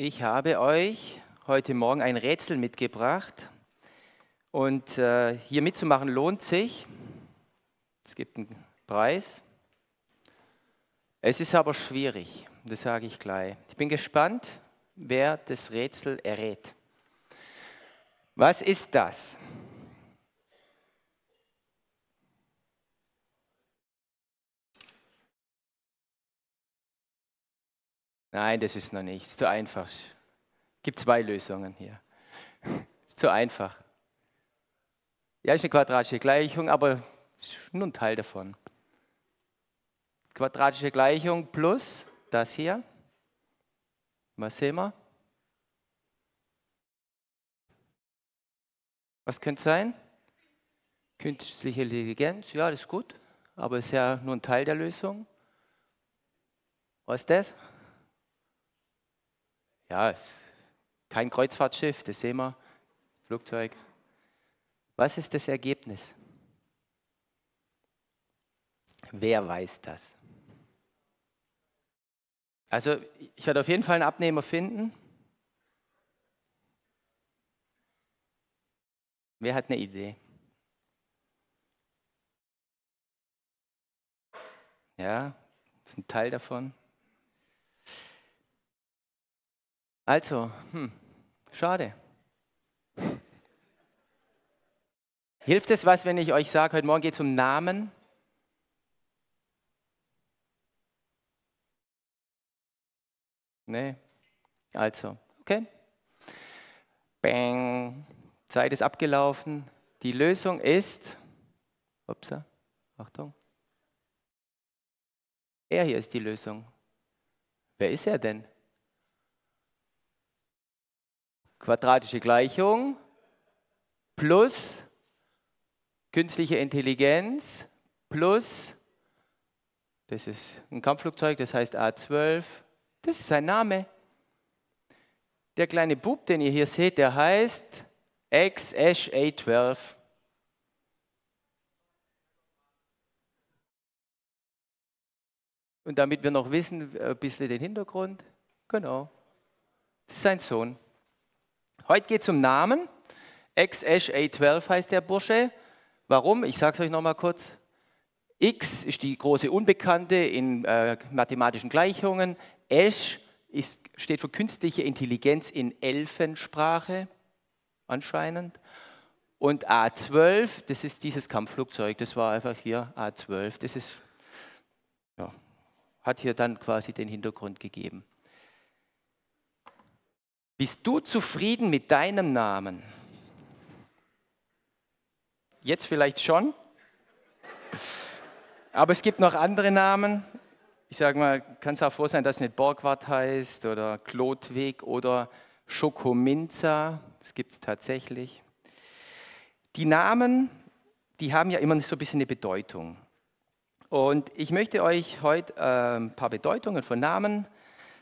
Ich habe euch heute Morgen ein Rätsel mitgebracht und äh, hier mitzumachen lohnt sich. Es gibt einen Preis. Es ist aber schwierig, das sage ich gleich. Ich bin gespannt, wer das Rätsel errät. Was ist das? Nein, das ist noch nicht. Ist zu einfach. Es gibt zwei Lösungen hier. Ist zu einfach. Ja, ist eine quadratische Gleichung, aber nur ein Teil davon. Quadratische Gleichung plus das hier. Was sehen wir? Was könnte sein? Künstliche Intelligenz, ja, das ist gut, aber es ist ja nur ein Teil der Lösung. Was ist das? Ja, ist kein Kreuzfahrtschiff, das sehen wir, Flugzeug. Was ist das Ergebnis? Wer weiß das? Also ich werde auf jeden Fall einen Abnehmer finden. Wer hat eine Idee? Ja, das ist ein Teil davon. Also, hm, schade. Hilft es was, wenn ich euch sage, heute Morgen geht es um Namen? Nee. Also, okay. Bang. Zeit ist abgelaufen. Die Lösung ist, ups, Achtung. Er hier ist die Lösung. Wer ist er denn? quadratische Gleichung plus künstliche Intelligenz plus, das ist ein Kampfflugzeug, das heißt A12, das ist sein Name. Der kleine Bub, den ihr hier seht, der heißt X-Ash A12. Und damit wir noch wissen, äh, ein bisschen den Hintergrund, genau, das ist sein Sohn. Heute geht es um Namen. X-Ash A12 heißt der Bursche. Warum? Ich sage es euch nochmal kurz. X ist die große Unbekannte in äh, mathematischen Gleichungen. Ash ist, steht für künstliche Intelligenz in Elfensprache anscheinend. Und A12, das ist dieses Kampfflugzeug, das war einfach hier A12. Das ist, ja, hat hier dann quasi den Hintergrund gegeben. Bist du zufrieden mit deinem Namen? Jetzt vielleicht schon. Aber es gibt noch andere Namen. Ich sage mal, kann es auch froh sein, dass es nicht Borgwart heißt oder Klotweg oder Schokominza. Das gibt es tatsächlich. Die Namen, die haben ja immer so ein bisschen eine Bedeutung. Und ich möchte euch heute äh, ein paar Bedeutungen von Namen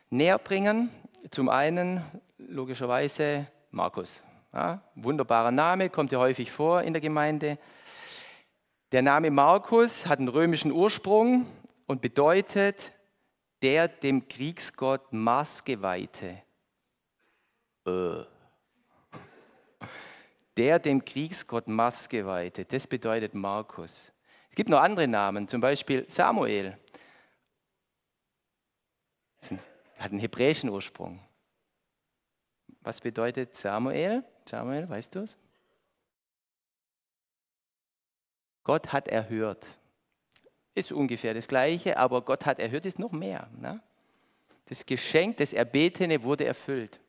näher bringen. Zum einen logischerweise Markus. Ja, wunderbarer Name, kommt ja häufig vor in der Gemeinde. Der Name Markus hat einen römischen Ursprung und bedeutet der dem Kriegsgott Mars geweihte. Äh. Der dem Kriegsgott Mars geweihte, das bedeutet Markus. Es gibt noch andere Namen, zum Beispiel Samuel. Hat einen hebräischen Ursprung. Was bedeutet Samuel? Samuel, weißt du es? Gott hat erhört. Ist ungefähr das Gleiche, aber Gott hat erhört ist noch mehr. Ne? Das Geschenk, das Erbetene wurde erfüllt.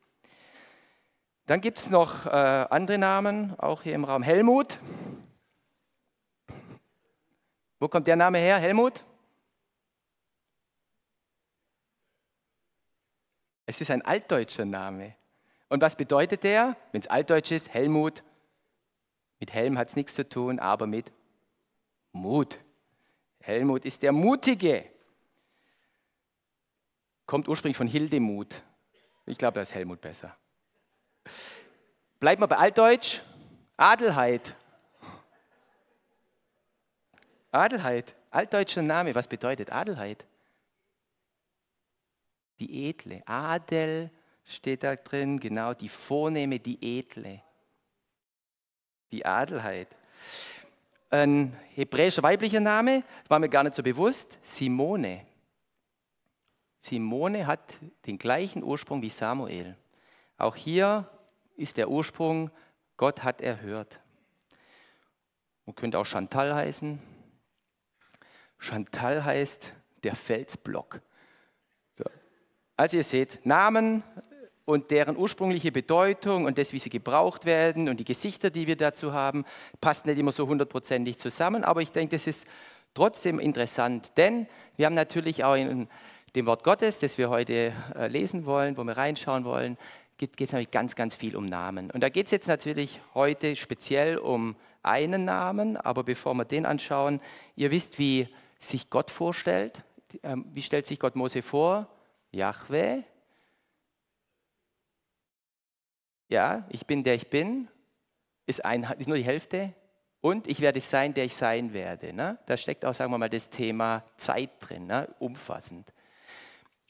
Dann gibt es noch äh, andere Namen, auch hier im Raum. Helmut. Wo kommt der Name her, Helmut? Es ist ein altdeutscher Name. Und was bedeutet der? Wenn es altdeutsch ist, Helmut. Mit Helm hat es nichts zu tun, aber mit Mut. Helmut ist der Mutige. Kommt ursprünglich von Hildemut. Ich glaube, da ist Helmut besser. Bleibt mal bei Altdeutsch. Adelheid. Adelheid. Altdeutscher Name. Was bedeutet Adelheid? Die Edle. Adel steht da drin, genau die Vornehme, die Edle, die Adelheit. Ein hebräischer weiblicher Name, war mir gar nicht so bewusst, Simone. Simone hat den gleichen Ursprung wie Samuel. Auch hier ist der Ursprung, Gott hat erhört. Man könnte auch Chantal heißen. Chantal heißt der Felsblock. Also ihr seht, Namen und deren ursprüngliche Bedeutung und das, wie sie gebraucht werden und die Gesichter, die wir dazu haben, passt nicht immer so hundertprozentig zusammen. Aber ich denke, das ist trotzdem interessant, denn wir haben natürlich auch in dem Wort Gottes, das wir heute äh, lesen wollen, wo wir reinschauen wollen, geht es natürlich ganz, ganz viel um Namen. Und da geht es jetzt natürlich heute speziell um einen Namen, aber bevor wir den anschauen, ihr wisst, wie sich Gott vorstellt. Ähm, wie stellt sich Gott Mose vor? Yahweh, Ja, ich bin der ich bin, ist, ein, ist nur die Hälfte. Und ich werde sein, der ich sein werde. Ne? Da steckt auch, sagen wir mal, das Thema Zeit drin, ne? umfassend.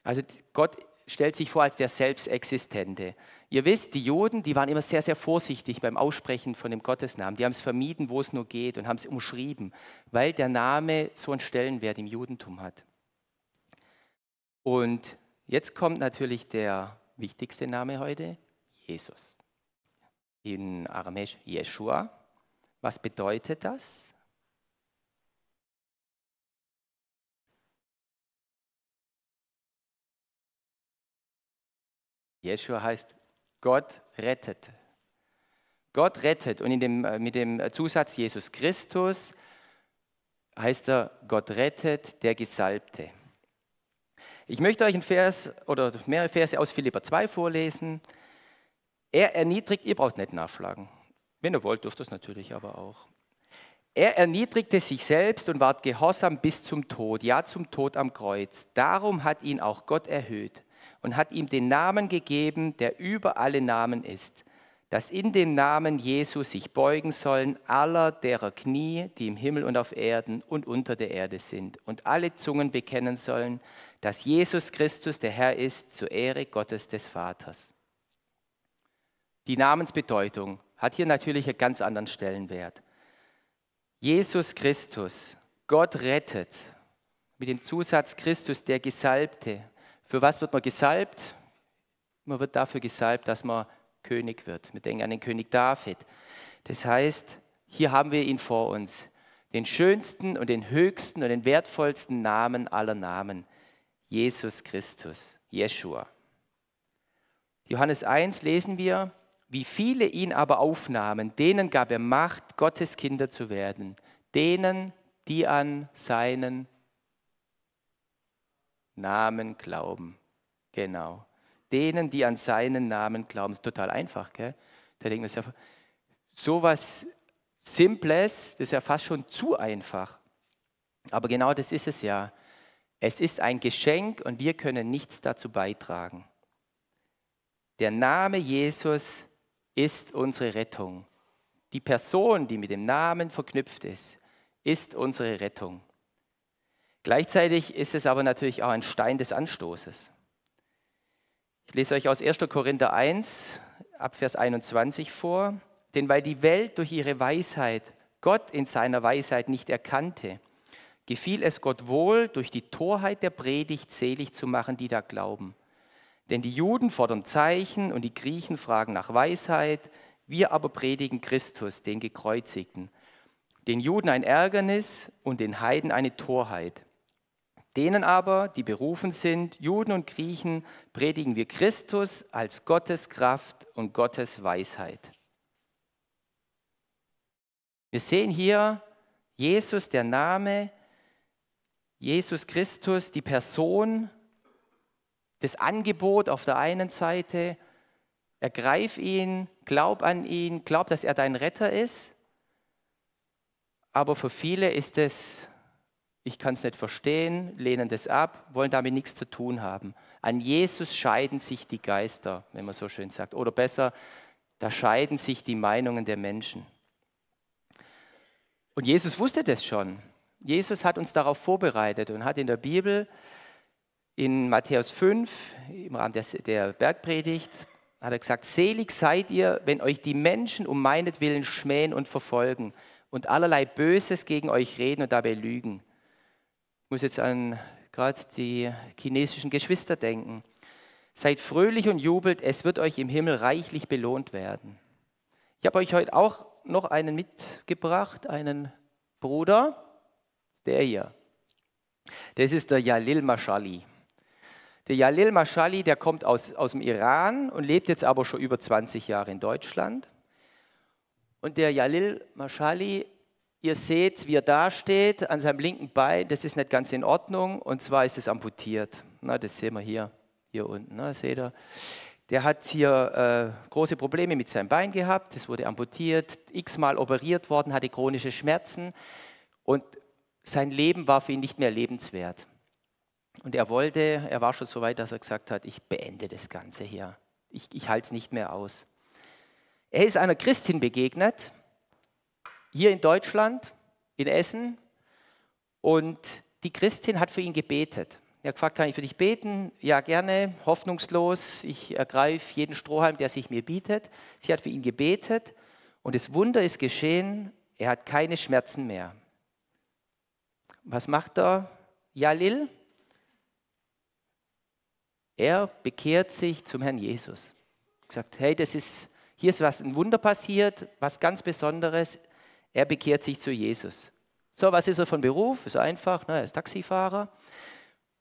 Also Gott stellt sich vor als der Selbstexistente. Ihr wisst, die Juden, die waren immer sehr, sehr vorsichtig beim Aussprechen von dem Gottesnamen. Die haben es vermieden, wo es nur geht und haben es umschrieben, weil der Name so einen Stellenwert im Judentum hat. Und jetzt kommt natürlich der wichtigste Name heute, Jesus. In Aramäisch Jeshua. Was bedeutet das? Jeshua heißt Gott rettet. Gott rettet und dem, äh, mit dem äh, Zusatz Jesus Christus heißt er Gott rettet, der Gesalbte. Ich möchte euch einen Vers oder mehrere Verse aus Philippa 2 vorlesen. Er erniedrigt, ihr braucht nicht nachschlagen. Wenn ihr wollt, dürft ihr es natürlich aber auch. Er erniedrigte sich selbst und ward gehorsam bis zum Tod, ja zum Tod am Kreuz. Darum hat ihn auch Gott erhöht und hat ihm den Namen gegeben, der über alle Namen ist, dass in dem Namen Jesu sich beugen sollen aller derer Knie, die im Himmel und auf Erden und unter der Erde sind, und alle Zungen bekennen sollen, dass Jesus Christus der Herr ist, zur Ehre Gottes des Vaters. Die Namensbedeutung hat hier natürlich einen ganz anderen Stellenwert. Jesus Christus, Gott rettet, mit dem Zusatz Christus, der Gesalbte. Für was wird man gesalbt? Man wird dafür gesalbt, dass man König wird. Wir denken an den König David. Das heißt, hier haben wir ihn vor uns. Den schönsten und den höchsten und den wertvollsten Namen aller Namen. Jesus Christus, Jeshua. Johannes 1 lesen wir, wie viele ihn aber aufnahmen, denen gab er Macht, Gottes Kinder zu werden, denen, die an seinen Namen glauben. Genau. Denen, die an seinen Namen glauben. Das ist Total einfach, gell? Da denken wir, so was Simples, das ist ja fast schon zu einfach. Aber genau das ist es ja. Es ist ein Geschenk und wir können nichts dazu beitragen. Der Name Jesus ist unsere Rettung. Die Person, die mit dem Namen verknüpft ist, ist unsere Rettung. Gleichzeitig ist es aber natürlich auch ein Stein des Anstoßes. Ich lese euch aus 1. Korinther 1, Abvers 21 vor. Denn weil die Welt durch ihre Weisheit Gott in seiner Weisheit nicht erkannte, gefiel es Gott wohl, durch die Torheit der Predigt selig zu machen, die da glauben. Denn die Juden fordern Zeichen und die Griechen fragen nach Weisheit, wir aber predigen Christus, den Gekreuzigten. Den Juden ein Ärgernis und den Heiden eine Torheit. Denen aber, die berufen sind, Juden und Griechen, predigen wir Christus als Gottes Kraft und Gottes Weisheit. Wir sehen hier Jesus, der Name, Jesus Christus, die Person das Angebot auf der einen Seite, ergreif ihn, glaub an ihn, glaub, dass er dein Retter ist. Aber für viele ist es, ich kann es nicht verstehen, lehnen das ab, wollen damit nichts zu tun haben. An Jesus scheiden sich die Geister, wenn man so schön sagt. Oder besser, da scheiden sich die Meinungen der Menschen. Und Jesus wusste das schon. Jesus hat uns darauf vorbereitet und hat in der Bibel in Matthäus 5, im Rahmen des, der Bergpredigt, hat er gesagt, selig seid ihr, wenn euch die Menschen um meinetwillen schmähen und verfolgen und allerlei Böses gegen euch reden und dabei lügen. Ich muss jetzt an gerade die chinesischen Geschwister denken. Seid fröhlich und jubelt, es wird euch im Himmel reichlich belohnt werden. Ich habe euch heute auch noch einen mitgebracht, einen Bruder, der hier. Das ist der Jalil Mashali. Der Jalil Mashali, der kommt aus, aus dem Iran und lebt jetzt aber schon über 20 Jahre in Deutschland. Und der Jalil Mashali, ihr seht, wie er da steht, an seinem linken Bein, das ist nicht ganz in Ordnung und zwar ist es amputiert. Na, das sehen wir hier, hier unten, na, seht ihr. Der hat hier äh, große Probleme mit seinem Bein gehabt, das wurde amputiert, x-mal operiert worden, hatte chronische Schmerzen und sein Leben war für ihn nicht mehr lebenswert. Und er wollte, er war schon so weit, dass er gesagt hat, ich beende das Ganze hier. Ich, ich halte es nicht mehr aus. Er ist einer Christin begegnet, hier in Deutschland, in Essen. Und die Christin hat für ihn gebetet. Er hat gefragt, kann ich für dich beten? Ja, gerne, hoffnungslos. Ich ergreife jeden Strohhalm, der sich mir bietet. Sie hat für ihn gebetet und das Wunder ist geschehen. Er hat keine Schmerzen mehr. Was macht er? Jalil, er bekehrt sich zum Herrn Jesus. Er Gesagt, hey, das ist, hier ist was, ein Wunder passiert, was ganz Besonderes. Er bekehrt sich zu Jesus. So, was ist er von Beruf? Ist einfach, ne? er ist Taxifahrer.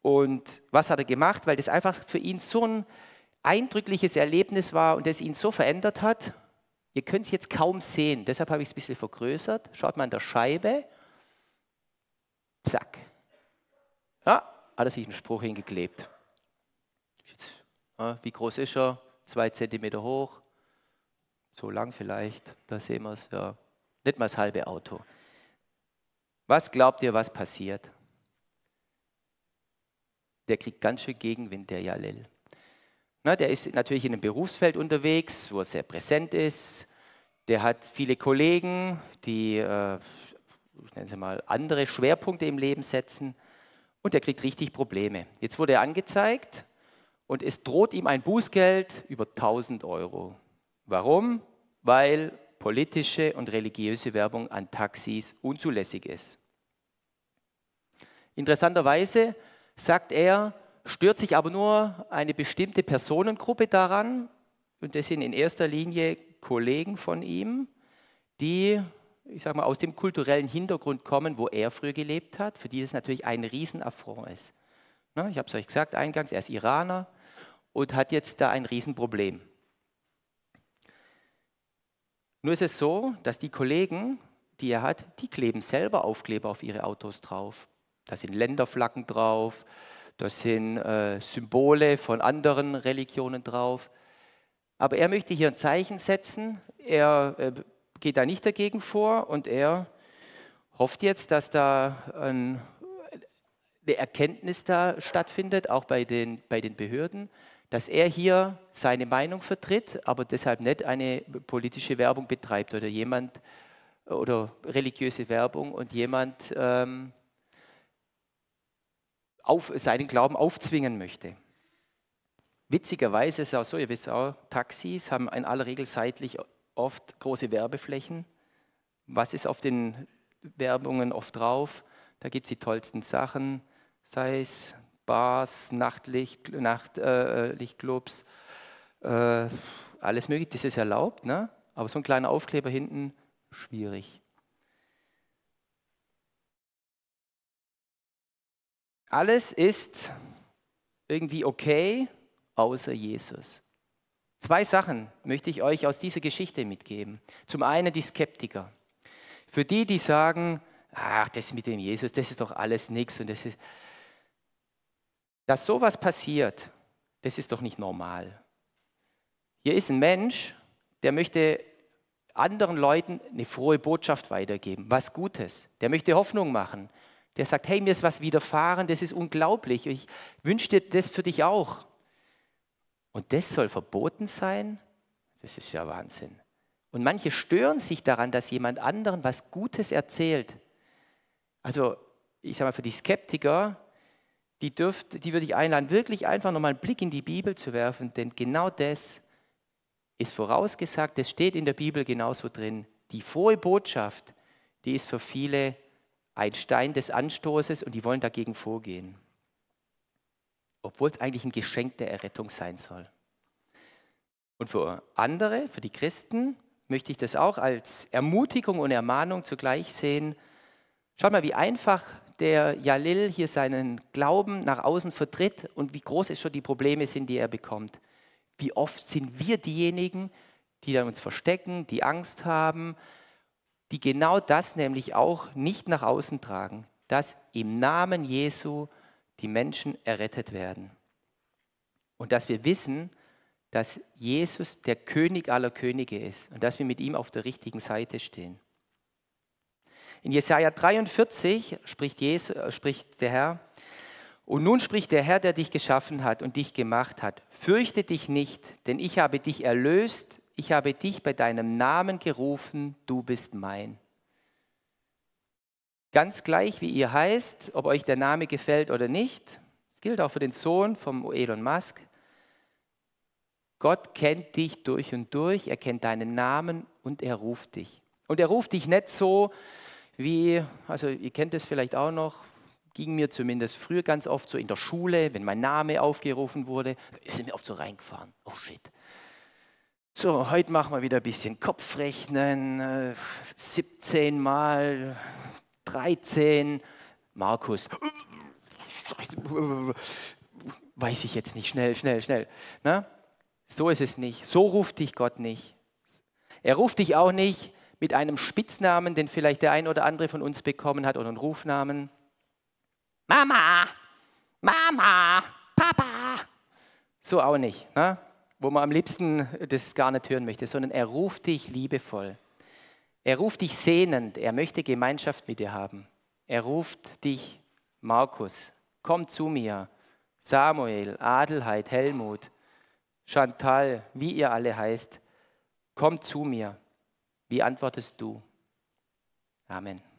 Und was hat er gemacht? Weil das einfach für ihn so ein eindrückliches Erlebnis war und das ihn so verändert hat. Ihr könnt es jetzt kaum sehen, deshalb habe ich es ein bisschen vergrößert. Schaut mal an der Scheibe. Zack. Ja, hat er sich einen Spruch hingeklebt. Wie groß ist er? Zwei Zentimeter hoch, so lang vielleicht, da sehen wir es, ja. Nicht mal das halbe Auto. Was glaubt ihr, was passiert? Der kriegt ganz schön Gegenwind, der Jalel. Na, der ist natürlich in einem Berufsfeld unterwegs, wo er sehr präsent ist. Der hat viele Kollegen, die, äh, ich sie mal, andere Schwerpunkte im Leben setzen. Und der kriegt richtig Probleme. Jetzt wurde er angezeigt und es droht ihm ein Bußgeld über 1000 Euro. Warum? Weil politische und religiöse Werbung an Taxis unzulässig ist. Interessanterweise sagt er, stört sich aber nur eine bestimmte Personengruppe daran, und das sind in erster Linie Kollegen von ihm, die, ich sage mal, aus dem kulturellen Hintergrund kommen, wo er früher gelebt hat, für die das natürlich ein Riesenaffront ist. Ich habe es euch gesagt eingangs, er ist Iraner, und hat jetzt da ein Riesenproblem. Nur ist es so, dass die Kollegen, die er hat, die kleben selber Aufkleber auf ihre Autos drauf. Da sind Länderflaggen drauf, da sind äh, Symbole von anderen Religionen drauf. Aber er möchte hier ein Zeichen setzen, er äh, geht da nicht dagegen vor und er hofft jetzt, dass da ein, eine Erkenntnis da stattfindet, auch bei den, bei den Behörden, dass er hier seine Meinung vertritt, aber deshalb nicht eine politische Werbung betreibt oder jemand äh, oder religiöse Werbung und jemand ähm, auf, seinen Glauben aufzwingen möchte. Witzigerweise ist es auch so, ihr wisst auch, Taxis haben in aller Regel seitlich oft große Werbeflächen. Was ist auf den Werbungen oft drauf? Da gibt es die tollsten Sachen, sei es Bars, Nachtlicht, Nachtlichtclubs, äh, äh, äh, alles mögliche, das ist erlaubt, ne? aber so ein kleiner Aufkleber hinten, schwierig. Alles ist irgendwie okay, außer Jesus. Zwei Sachen möchte ich euch aus dieser Geschichte mitgeben. Zum einen die Skeptiker. Für die, die sagen, ach, das mit dem Jesus, das ist doch alles nichts und das ist, dass sowas passiert, das ist doch nicht normal. Hier ist ein Mensch, der möchte anderen Leuten eine frohe Botschaft weitergeben, was Gutes. Der möchte Hoffnung machen. Der sagt, hey, mir ist was widerfahren, das ist unglaublich. Ich wünsche dir das für dich auch. Und das soll verboten sein? Das ist ja Wahnsinn. Und manche stören sich daran, dass jemand anderen was Gutes erzählt. Also, ich sage mal, für die Skeptiker die, dürft, die würde ich einladen, wirklich einfach nochmal einen Blick in die Bibel zu werfen, denn genau das ist vorausgesagt, das steht in der Bibel genauso drin. Die frohe Botschaft, die ist für viele ein Stein des Anstoßes und die wollen dagegen vorgehen. Obwohl es eigentlich ein Geschenk der Errettung sein soll. Und für andere, für die Christen, möchte ich das auch als Ermutigung und Ermahnung zugleich sehen. Schau mal, wie einfach der Jalil hier seinen Glauben nach außen vertritt und wie groß es schon die Probleme sind, die er bekommt. Wie oft sind wir diejenigen, die dann uns verstecken, die Angst haben, die genau das nämlich auch nicht nach außen tragen, dass im Namen Jesu die Menschen errettet werden. Und dass wir wissen, dass Jesus der König aller Könige ist und dass wir mit ihm auf der richtigen Seite stehen. In Jesaja 43 spricht, Jesus, äh, spricht der Herr, und nun spricht der Herr, der dich geschaffen hat und dich gemacht hat, fürchte dich nicht, denn ich habe dich erlöst, ich habe dich bei deinem Namen gerufen, du bist mein. Ganz gleich, wie ihr heißt, ob euch der Name gefällt oder nicht, gilt auch für den Sohn von Elon Musk, Gott kennt dich durch und durch, er kennt deinen Namen und er ruft dich. Und er ruft dich nicht so, wie, also ihr kennt das vielleicht auch noch, ging mir zumindest früher ganz oft so in der Schule, wenn mein Name aufgerufen wurde, sind wir oft so reingefahren. Oh shit. So, heute machen wir wieder ein bisschen Kopfrechnen. 17 äh, mal 13. Markus. Weiß ich jetzt nicht. Schnell, schnell, schnell. Na? Ne? So ist es nicht. So ruft dich Gott nicht. Er ruft dich auch nicht mit einem Spitznamen, den vielleicht der ein oder andere von uns bekommen hat, oder einen Rufnamen. Mama, Mama, Papa. So auch nicht, ne? wo man am liebsten das gar nicht hören möchte, sondern er ruft dich liebevoll. Er ruft dich sehnend, er möchte Gemeinschaft mit dir haben. Er ruft dich, Markus, komm zu mir. Samuel, Adelheid, Helmut, Chantal, wie ihr alle heißt, kommt zu mir. Wie antwortest du? Amen.